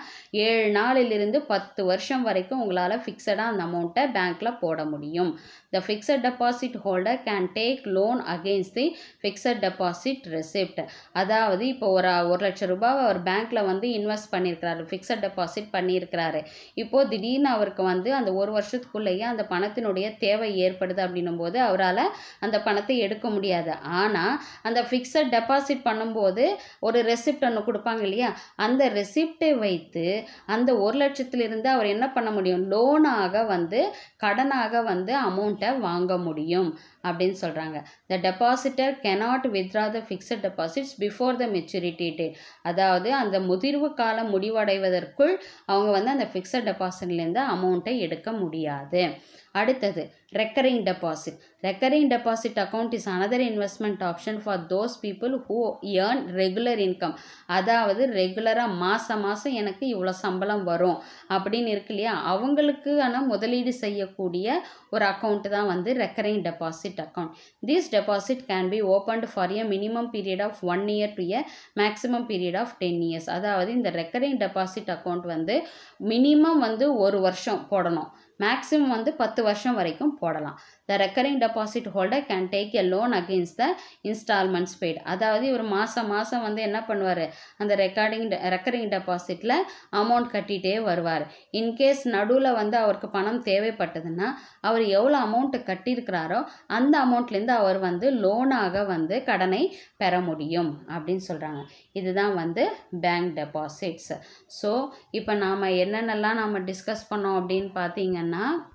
ஏழு நாளிலிருந்து பத்து வருஷம் வரைக்கும் உங்களால் ஃபிக்ஸட் ஃபிக்ஸடாக அந்த அமௌண்ட்டை பேங்க்கில் போட முடியும் the fixed deposit holder can take loan against the fixed deposit receipt அதாவது இப்போ ஒரு ஒரு லட்சம் ரூபாய் அவர் பேங்க்கில் வந்து இன்வெஸ்ட் பண்ணியிருக்கிறாரு ஃபிக்ஸட் டெபாசிட் பண்ணியிருக்கிறாரு இப்போது திடீர்னு அவருக்கு வந்து அந்த ஒரு வருஷத்துக்குள்ளேயே அந்த பணத்தினுடைய தேவை ஏற்படுது அப்படின்னும் போது அவரால் அந்த பணத்தை எடுக்க முடியாது ஆனால் அந்த ஃபிக்ஸட் டெபாசிட் பண்ணும்போது ஒரு ரெசிப்ட் ஒன்று கொடுப்பாங்க இல்லையா அந்த ரெசிப்டை வைத்து அந்த ஒரு லட்சத்திலிருந்து அவர் என்ன பண்ண முடியும் லோனாக கடனாக வந்து கடனாக வந்து அமௌண்ட்டை வாங்க முடியும் அப்படின்னு சொல்கிறாங்க the depositor cannot withdraw the fixed deposits before the maturity date அதாவது அந்த முதிர்வு காலம் முடிவடைவதற்குள் அவங்க வந்து அந்த ஃபிக்ஸட் டெபாசிட்லேருந்து அமௌண்ட்டை எடுக்க முடியாது அடுத்தது recurring deposit recurring deposit account is another investment option for those people who earn regular income அதாவது ரெகுலராக மாதம் மாதம் எனக்கு இவ்வளோ சம்பளம் வரும் அப்படின்னு இருக்கு இல்லையா அவங்களுக்கான முதலீடு செய்யக்கூடிய ஒரு அக்கௌண்ட்டு தான் வந்து recurring deposit deposit account. This deposit can be opened for a minimum period of 1 year to a maximum period of 10 years. அதாவது இந்த recurring deposit account வந்து minimum வந்து ஒரு வர்ஷம் போடனோம். மேக்ஸிமம் வந்து பத்து வருஷம் வரைக்கும் போடலாம் the recurring deposit holder can take a loan against the installments paid அதாவது இவர் மாதம் மாதம் வந்து என்ன பண்ணுவார் அந்த ரெக்கார்டிங் ரெக்கரிங் டெபாசிட்டில் அமௌண்ட் கட்டிகிட்டே வருவார் இன்கேஸ் நடுவில் வந்து அவருக்கு பணம் தேவைப்பட்டதுன்னா அவர் எவ்வளோ அமௌண்ட்டு கட்டியிருக்கிறாரோ அந்த அமௌண்ட்லேருந்து அவர் வந்து லோனாக வந்து கடனை பெற முடியும் அப்படின்னு சொல்கிறாங்க இதுதான் வந்து பேங்க் டெபாசிட்ஸ் ஸோ இப்போ நாம் என்னென்னலாம் நம்ம டிஸ்கஸ் பண்ணோம் அப்படின்னு பார்த்தீங்கன்னா என்னென்னா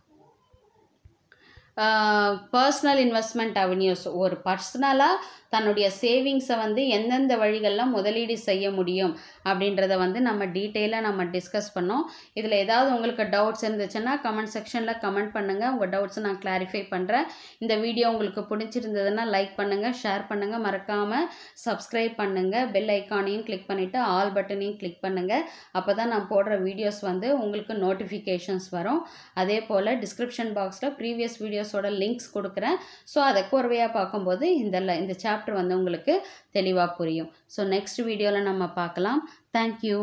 பர்சனல் இன்வெஸ்ட்மெண்ட் அவென்யூஸ் ஒரு பர்சனலாக தன்னுடைய சேவிங்ஸை வந்து எந்தெந்த வழிகளில் முதலீடு செய்ய முடியும் அப்படின்றத வந்து நம்ம டீட்டெயிலாக நம்ம டிஸ்கஸ் பண்ணோம் இதில் ஏதாவது உங்களுக்கு டவுட்ஸ் இருந்துச்சுன்னா கமெண்ட் செக்ஷனில் கமெண்ட் பண்ணுங்கள் உங்கள் டவுட்ஸை நான் கிளாரிஃபை பண்ணுறேன் இந்த வீடியோ உங்களுக்கு பிடிச்சிருந்ததுன்னா லைக் பண்ணுங்கள் ஷேர் பண்ணுங்கள் மறக்காமல் சப்ஸ்கிரைப் பண்ணுங்கள் பெல் ஐக்கானையும் கிளிக் பண்ணிவிட்டு ஆல் பட்டனையும் கிளிக் பண்ணுங்கள் அப்போ நான் போடுற வீடியோஸ் வந்து உங்களுக்கு நோட்டிஃபிகேஷன்ஸ் வரும் அதே போல் டிஸ்கிரிப்ஷன் பாக்ஸில் ப்ரீவியஸ் வீடியோஸோட லிங்க்ஸ் கொடுக்குறேன் ஸோ அதை கோர்வையாக பார்க்கும்போது இந்த இந்த சேப் சாப்டர் வந்து உங்களுக்கு தெளிவாக புரியும் ஸோ நெக்ஸ்ட் வீடியோவில் நம்ம பார்க்கலாம் தேங்க்யூ